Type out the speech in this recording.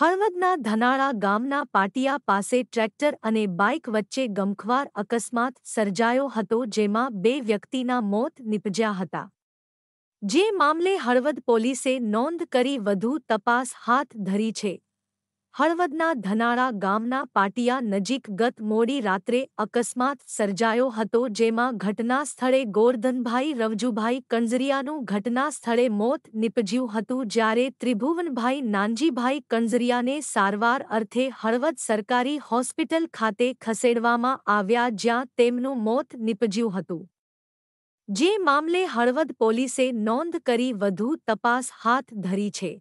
હળવદના ધનાળા ગામના પાટિયા પાસે ટ્રેક્ટર અને બાઇક વચ્ચે ગમખ્વાર અકસ્માત સર્જાયો હતો જેમાં બે વ્યક્તિના મોત નિપજ્યા હતા જે મામલે હળવદ પોલીસે નોંધ કરી વધુ તપાસ હાથ ધરી છે હળવદના ધનાળા ગામના પાટિયા નજીક ગત મોડી રાત્રે અકસ્માત સર્જાયો હતો જેમાં ઘટના સ્થળે ગોરધનભાઈ રવજુભાઈ કંઝરિયાનું ઘટના સ્થળે મોત નિપજ્યું હતું જ્યારે ત્રિભુવનભાઈ નાનજીભાઈ કંઝરિયાને સારવાર અર્થે હળવદ સરકારી હોસ્પિટલ ખાતે ખસેડવામાં આવ્યા જ્યાં તેમનું મોત નિપજ્યું હતું જે મામલે હળવદ પોલીસે નોંધ કરી વધુ તપાસ હાથ ધરી છે